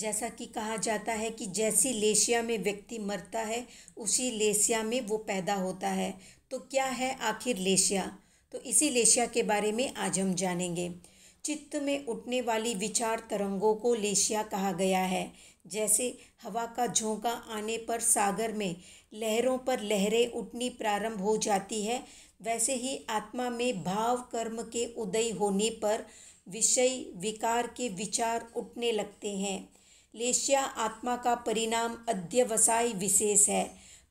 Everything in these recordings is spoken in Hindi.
जैसा कि कहा जाता है कि जैसी लेशिया में व्यक्ति मरता है उसी लेशिया में वो पैदा होता है तो क्या है आखिर लेशिया तो इसी लेशिया के बारे में आज हम जानेंगे चित्त में उठने वाली विचार तरंगों को लेशिया कहा गया है जैसे हवा का झोंका आने पर सागर में लहरों पर लहरें उठनी प्रारंभ हो जाती है वैसे ही आत्मा में भाव कर्म के उदय होने पर विषय विकार के विचार उठने लगते हैं लेशिया आत्मा का परिणाम अध्यवसाय विशेष है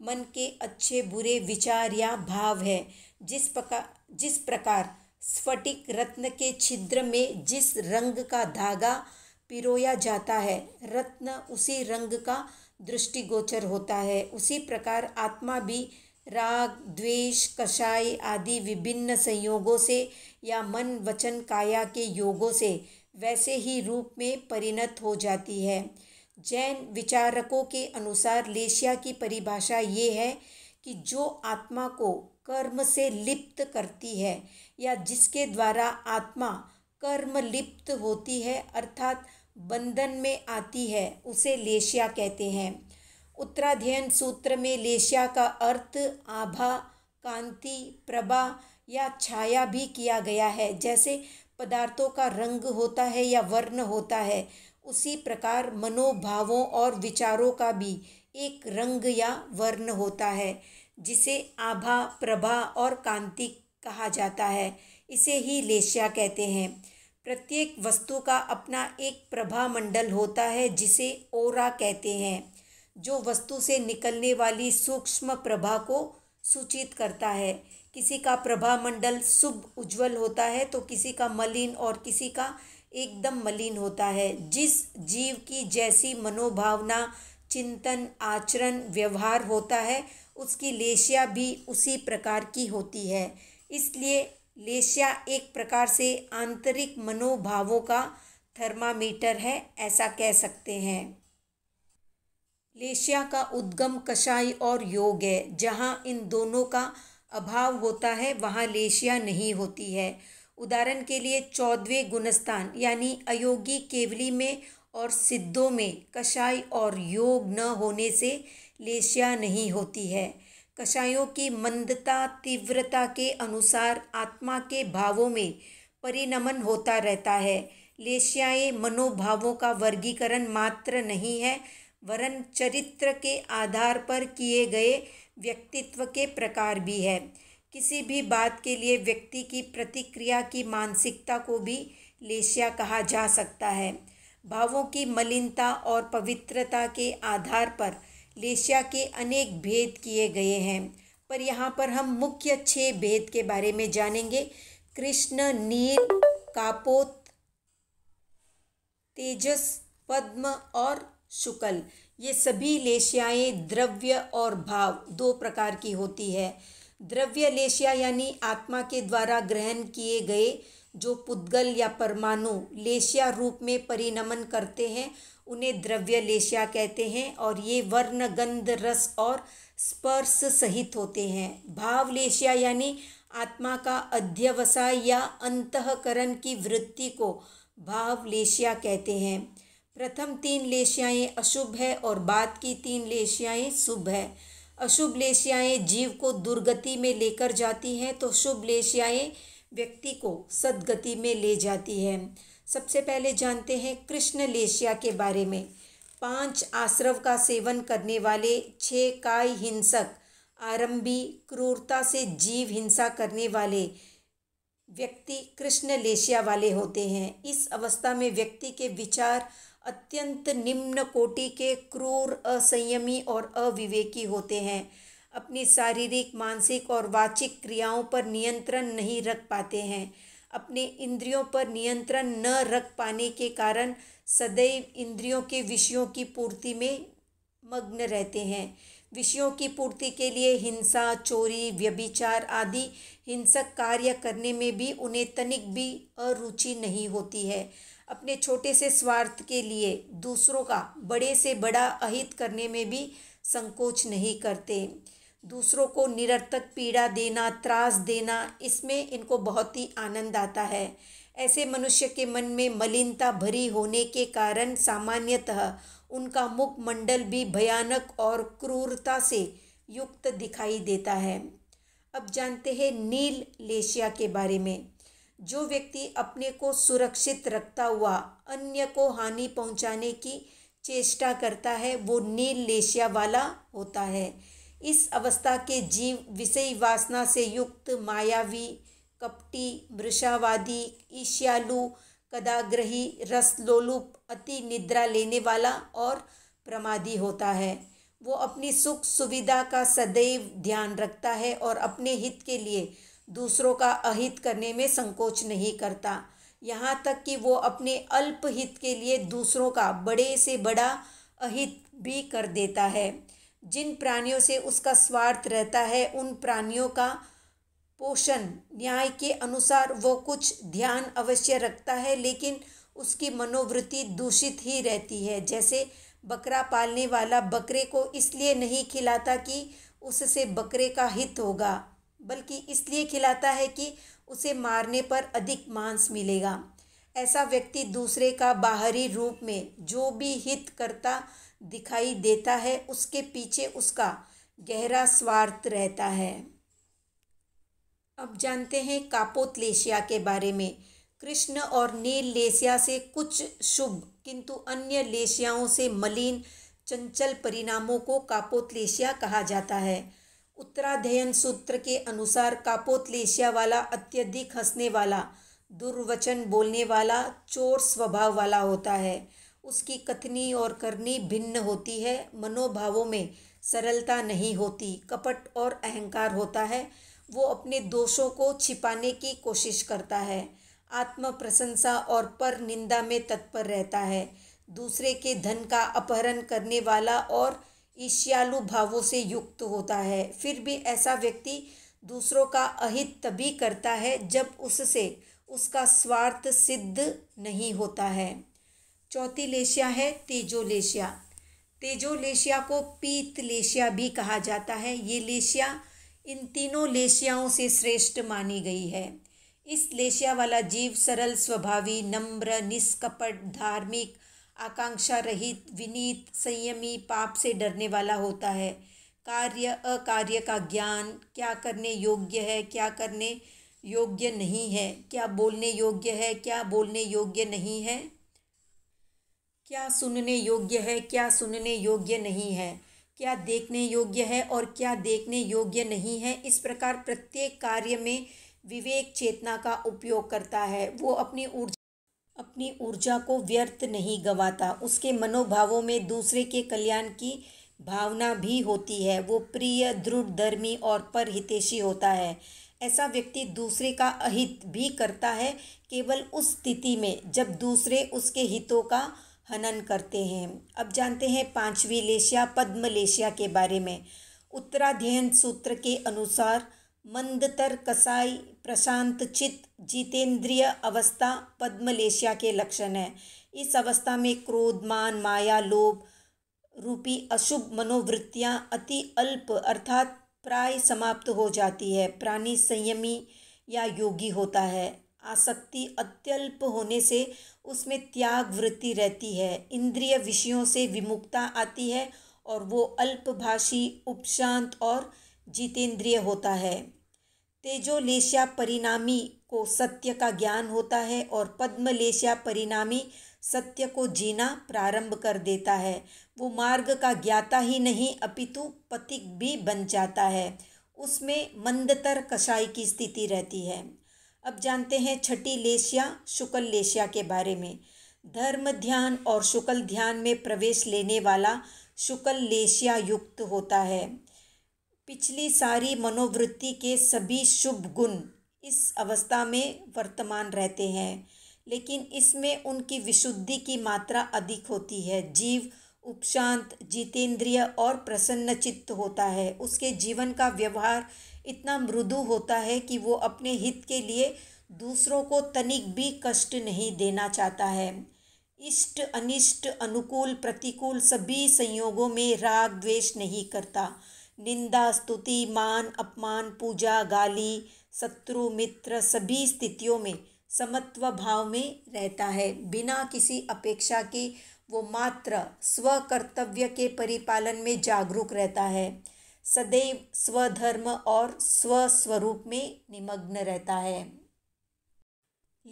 मन के अच्छे बुरे विचार या भाव है जिस प्रकार जिस प्रकार स्फटिक रत्न के छिद्र में जिस रंग का धागा पिरोया जाता है रत्न उसी रंग का दृष्टिगोचर होता है उसी प्रकार आत्मा भी राग द्वेष कषाय आदि विभिन्न संयोगों से या मन वचन काया के योगों से वैसे ही रूप में परिणत हो जाती है जैन विचारकों के अनुसार लेशिया की परिभाषा ये है कि जो आत्मा को कर्म से लिप्त करती है या जिसके द्वारा आत्मा कर्म लिप्त होती है अर्थात बंधन में आती है उसे लेशिया कहते हैं उत्तराध्ययन सूत्र में लेशिया का अर्थ आभा कांति प्रभा या छाया भी किया गया है जैसे पदार्थों का रंग होता है या वर्ण होता है उसी प्रकार मनोभावों और विचारों का भी एक रंग या वर्ण होता है जिसे आभा प्रभा और कांति कहा जाता है इसे ही लेशिया कहते हैं प्रत्येक वस्तु का अपना एक प्रभा मंडल होता है जिसे ओरा कहते हैं जो वस्तु से निकलने वाली सूक्ष्म प्रभा को सूचित करता है किसी का प्रभा मंडल शुभ उज्जवल होता है तो किसी का मलिन और किसी का एकदम मलिन होता है जिस जीव की जैसी मनोभावना चिंतन आचरण व्यवहार होता है उसकी लेशिया भी उसी प्रकार की होती है इसलिए लेशिया एक प्रकार से आंतरिक मनोभावों का थर्मामीटर है ऐसा कह सकते हैं लेशिया का उद्गम कषाई और योग है जहाँ इन दोनों का अभाव होता है वहाँ लेशिया नहीं होती है उदाहरण के लिए चौदवे गुणस्थान यानी अयोगी केवली में और सिद्धों में कषाई और योग न होने से लेशिया नहीं होती है कषायों की मंदता तीव्रता के अनुसार आत्मा के भावों में परिणमन होता रहता है लेशियाएँ मनोभावों का वर्गीकरण मात्र नहीं है वरन चरित्र के आधार पर किए गए व्यक्तित्व के प्रकार भी है किसी भी बात के लिए व्यक्ति की प्रतिक्रिया की मानसिकता को भी लेशिया कहा जा सकता है भावों की मलिनता और पवित्रता के आधार पर लेशिया के अनेक भेद किए गए हैं पर यहाँ पर हम मुख्य छः भेद के बारे में जानेंगे कृष्ण नील कापोत तेजस पद्म और शुक्ल ये सभी लेशियाएँ द्रव्य और भाव दो प्रकार की होती है द्रव्य लेशिया यानी आत्मा के द्वारा ग्रहण किए गए जो पुद्गल या परमाणु लेशिया रूप में परिणमन करते हैं उन्हें द्रव्य लेशिया कहते हैं और ये वर्ण गंध रस और स्पर्श सहित होते हैं भाव लेशिया यानी आत्मा का अध्यवसाय या अंतकरण की वृत्ति को भाव लेशिया कहते हैं प्रथम तीन लेशियाएँ अशुभ है और बाद की तीन लेशियाएँ शुभ है अशुभ लेशियाएँ जीव को दुर्गति में लेकर जाती हैं तो शुभ लेशियाएँ व्यक्ति को सदगति में ले जाती है सबसे पहले जानते हैं कृष्ण लेशिया के बारे में पांच आश्रव का सेवन करने वाले छः काय हिंसक आरंभी क्रूरता से जीव हिंसा करने वाले व्यक्ति कृष्ण लेशिया वाले होते हैं इस अवस्था में व्यक्ति के विचार अत्यंत निम्न कोटि के क्रूर असंयमी और अविवेकी होते हैं अपनी शारीरिक मानसिक और वाचिक क्रियाओं पर नियंत्रण नहीं रख पाते हैं अपने इंद्रियों पर नियंत्रण न रख पाने के कारण सदैव इंद्रियों के विषयों की पूर्ति में मग्न रहते हैं विषयों की पूर्ति के लिए हिंसा चोरी व्यभिचार आदि हिंसक कार्य करने में भी उन्हें तनिक भी अरुचि नहीं होती है अपने छोटे से स्वार्थ के लिए दूसरों का बड़े से बड़ा अहित करने में भी संकोच नहीं करते दूसरों को निरर्थक पीड़ा देना त्रास देना इसमें इनको बहुत ही आनंद आता है ऐसे मनुष्य के मन में मलिनता भरी होने के कारण सामान्यतः उनका मंडल भी भयानक और क्रूरता से युक्त दिखाई देता है अब जानते हैं नील लेशिया के बारे में जो व्यक्ति अपने को सुरक्षित रखता हुआ अन्य को हानि पहुंचाने की चेष्टा करता है वो नील लेशिया वाला होता है इस अवस्था के जीव विषय वासना से युक्त मायावी कपटी मृषावादी ईश्यालु कदाग्रही रसलोलुप अति निद्रा लेने वाला और प्रमादी होता है वो अपनी सुख सुविधा का सदैव ध्यान रखता है और अपने हित के लिए दूसरों का अहित करने में संकोच नहीं करता यहाँ तक कि वो अपने अल्प हित के लिए दूसरों का बड़े से बड़ा अहित भी कर देता है जिन प्राणियों से उसका स्वार्थ रहता है उन प्राणियों का पोषण न्याय के अनुसार वो कुछ ध्यान अवश्य रखता है लेकिन उसकी मनोवृत्ति दूषित ही रहती है जैसे बकरा पालने वाला बकरे को इसलिए नहीं खिलाता कि उससे बकरे का हित होगा बल्कि इसलिए खिलाता है कि उसे मारने पर अधिक मांस मिलेगा ऐसा व्यक्ति दूसरे का बाहरी रूप में जो भी हित करता दिखाई देता है उसके पीछे उसका गहरा स्वार्थ रहता है अब जानते हैं कापोतलेशिया के बारे में कृष्ण और नील लेशिया से कुछ शुभ किंतु अन्य लेशियाओं से मलिन चंचल परिणामों को कापोतलेशिया कहा जाता है उत्तराध्ययन सूत्र के अनुसार कापोतलेशिया वाला अत्यधिक हंसने वाला दुर्वचन बोलने वाला चोर स्वभाव वाला होता है उसकी कथनी और करनी भिन्न होती है मनोभावों में सरलता नहीं होती कपट और अहंकार होता है वो अपने दोषों को छिपाने की कोशिश करता है आत्म प्रशंसा और पर निंदा में तत्पर रहता है दूसरे के धन का अपहरण करने वाला और ईर्ष्यालु भावों से युक्त होता है फिर भी ऐसा व्यक्ति दूसरों का अहित तभी करता है जब उससे उसका स्वार्थ सिद्ध नहीं होता है चौथी लेशिया है तेजोलेशिया तेजोलेशिया को पीत लेशिया भी कहा जाता है ये लेशिया इन तीनों लेशियाओं से श्रेष्ठ मानी गई है इस लेशिया वाला जीव सरल स्वभावी नम्र निष्कपट धार्मिक आकांक्षा रहित विनीत संयमी पाप से डरने वाला होता है कार्य अकार्य का ज्ञान क्या करने योग्य है क्या करने योग्य नहीं है क्या बोलने योग्य है क्या बोलने योग्य नहीं है क्या सुनने योग्य है क्या सुनने योग्य नहीं है क्या देखने योग्य है और क्या देखने योग्य नहीं है इस प्रकार प्रत्येक कार्य में विवेक चेतना का उपयोग करता है वो अपनी ऊर्जा अपनी ऊर्जा को व्यर्थ नहीं गंवाता उसके मनोभावों में दूसरे के कल्याण की भावना भी होती है वो प्रिय दृढ़ धर्मी और परहितेशी होता है ऐसा व्यक्ति दूसरे का अहित भी करता है केवल उस स्थिति में जब दूसरे उसके हितों का हनन करते हैं अब जानते हैं पांचवी लेशिया पद्मलेशिया के बारे में उत्तराध्ययन सूत्र के अनुसार मंदतर कसाई प्रशांत चित्त जितेंद्रिय अवस्था पद्मलेशिया के लक्षण है इस अवस्था में क्रोध मान माया लोभ रूपी अशुभ मनोवृत्तियाँ अति अल्प अर्थात प्राय समाप्त हो जाती है प्राणी संयमी या योगी होता है आसक्ति अत्यल्प होने से उसमें त्याग वृत्ति रहती है इंद्रिय विषयों से विमुक्ता आती है और वो अल्पभाषी उपशांत और जितेंद्रिय होता है तेजोलेशिया परिणामी को सत्य का ज्ञान होता है और पद्मलेशिया परिणामी सत्य को जीना प्रारंभ कर देता है वो मार्ग का ज्ञाता ही नहीं अपितु पथिक भी बन जाता है उसमें मंदतर कसाई की स्थिति रहती है अब जानते हैं छठी लेशिया शुक्ल लेशिया के बारे में धर्म ध्यान और शुक्ल ध्यान में प्रवेश लेने वाला शुक्ल लेशिया युक्त होता है पिछली सारी मनोवृत्ति के सभी शुभ गुण इस अवस्था में वर्तमान रहते हैं लेकिन इसमें उनकी विशुद्धि की मात्रा अधिक होती है जीव उपशांत जितेंद्रिय और प्रसन्न चित्त होता है उसके जीवन का व्यवहार इतना मृदु होता है कि वो अपने हित के लिए दूसरों को तनिक भी कष्ट नहीं देना चाहता है इष्ट अनिष्ट अनुकूल प्रतिकूल सभी संयोगों में राग द्वेष नहीं करता निंदा स्तुति मान अपमान पूजा गाली शत्रु मित्र सभी स्थितियों में समत्व भाव में रहता है बिना किसी अपेक्षा के वो मात्र स्व कर्तव्य के परिपालन में जागरूक रहता है सदैव स्वधर्म और स्वस्वरूप में निमग्न रहता है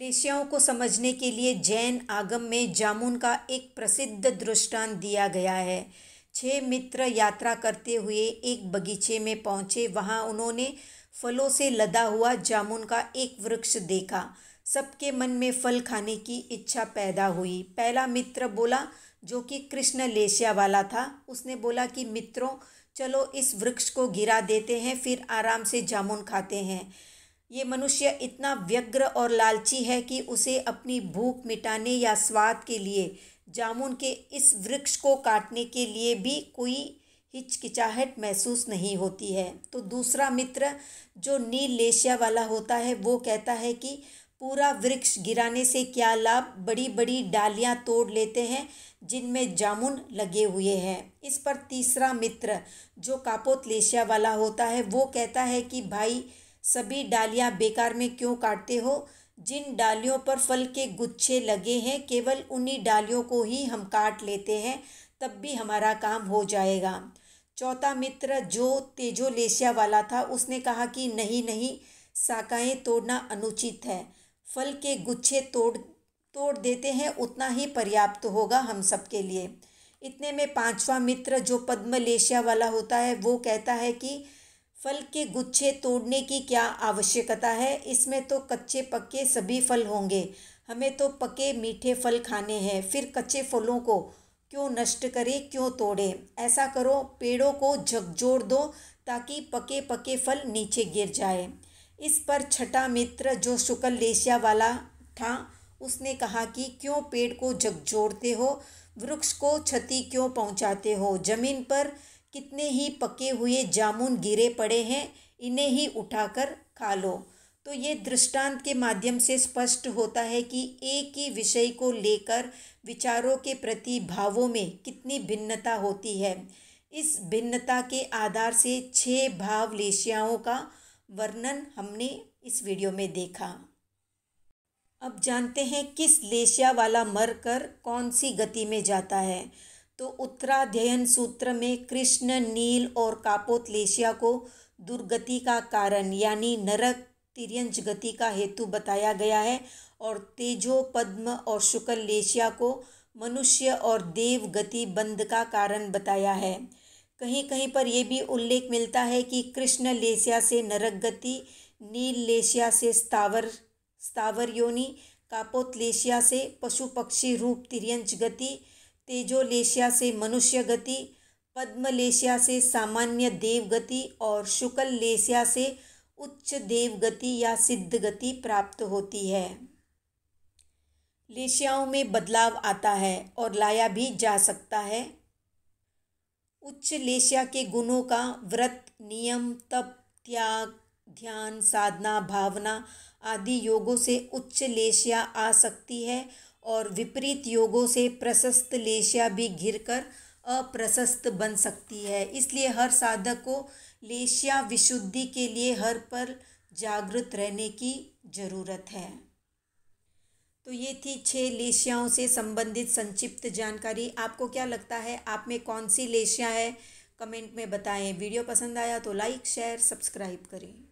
लेशियाओं को समझने के लिए जैन आगम में जामुन का एक प्रसिद्ध दृष्टांत दिया गया है छह मित्र यात्रा करते हुए एक बगीचे में पहुंचे वहां उन्होंने फलों से लदा हुआ जामुन का एक वृक्ष देखा सबके मन में फल खाने की इच्छा पैदा हुई पहला मित्र बोला जो कि कृष्ण लेशिया वाला था उसने बोला कि मित्रों चलो इस वृक्ष को गिरा देते हैं फिर आराम से जामुन खाते हैं ये मनुष्य इतना व्यग्र और लालची है कि उसे अपनी भूख मिटाने या स्वाद के लिए जामुन के इस वृक्ष को काटने के लिए भी कोई हिचकिचाहट महसूस नहीं होती है तो दूसरा मित्र जो नील लेशिया वाला होता है वो कहता है कि पूरा वृक्ष गिराने से क्या लाभ बड़ी बड़ी डालियां तोड़ लेते हैं जिनमें जामुन लगे हुए हैं इस पर तीसरा मित्र जो कापोत लेशिया वाला होता है वो कहता है कि भाई सभी डालियां बेकार में क्यों काटते हो जिन डालियों पर फल के गुच्छे लगे हैं केवल उन्हीं डालियों को ही हम काट लेते हैं तब भी हमारा काम हो जाएगा चौथा मित्र जो तेजो लेशिया वाला था उसने कहा कि नहीं नहीं शाखाएँ तोड़ना अनुचित है फल के गुच्छे तोड़ तोड़ देते हैं उतना ही पर्याप्त होगा हम सबके लिए इतने में पांचवा मित्र जो पद्मलेशिया वाला होता है वो कहता है कि फल के गुच्छे तोड़ने की क्या आवश्यकता है इसमें तो कच्चे पक्के सभी फल होंगे हमें तो पके मीठे फल खाने हैं फिर कच्चे फलों को क्यों नष्ट करें क्यों तोड़ें ऐसा करो पेड़ों को झकझोर दो ताकि पके पके फल नीचे गिर जाए इस पर छठा मित्र जो शुक्ल लेशिया वाला था उसने कहा कि क्यों पेड़ को झकझोरते हो वृक्ष को क्षति क्यों पहुंचाते हो जमीन पर कितने ही पके हुए जामुन गिरे पड़े हैं इन्हें ही उठाकर खा लो तो ये दृष्टांत के माध्यम से स्पष्ट होता है कि एक ही विषय को लेकर विचारों के प्रति भावों में कितनी भिन्नता होती है इस भिन्नता के आधार से छह भाव लेशियाओं का वर्णन हमने इस वीडियो में देखा अब जानते हैं किस लेशिया वाला मर कर कौन सी गति में जाता है तो उत्तराध्ययन सूत्र में कृष्ण नील और कापोतलेशिया को दुर्गति का कारण यानी नरक तिरंज गति का हेतु बताया गया है और तेजो पद्म और शुक्ल लेशिया को मनुष्य और देव गति बंद का कारण बताया है कहीं कहीं पर यह भी उल्लेख मिलता है कि कृष्ण लेशिया से नरक गति नील लेशिया से स्थावर स्थावर योनि कापोतलेशिया से पशु पक्षी रूप तिरंज गति तेजोलेशिया से मनुष्य गति पद्मलेशिया से सामान्य देव गति और शुक्ल लेशिया से उच्च देव गति या सिद्ध गति प्राप्त होती है लेशियाओं में बदलाव आता है और लाया भी जा सकता है उच्च लेशिया के गुणों का व्रत नियम तप त्याग ध्यान साधना भावना आदि योगों से उच्च लेशिया आ सकती है और विपरीत योगों से प्रशस्त लेशिया भी घिर कर अप्रशस्त बन सकती है इसलिए हर साधक को लेशिया विशुद्धि के लिए हर पल जागृत रहने की जरूरत है तो ये थी छः लेशियाओं से संबंधित संक्षिप्त जानकारी आपको क्या लगता है आप में कौन सी लेशिया है कमेंट में बताएं वीडियो पसंद आया तो लाइक शेयर सब्सक्राइब करें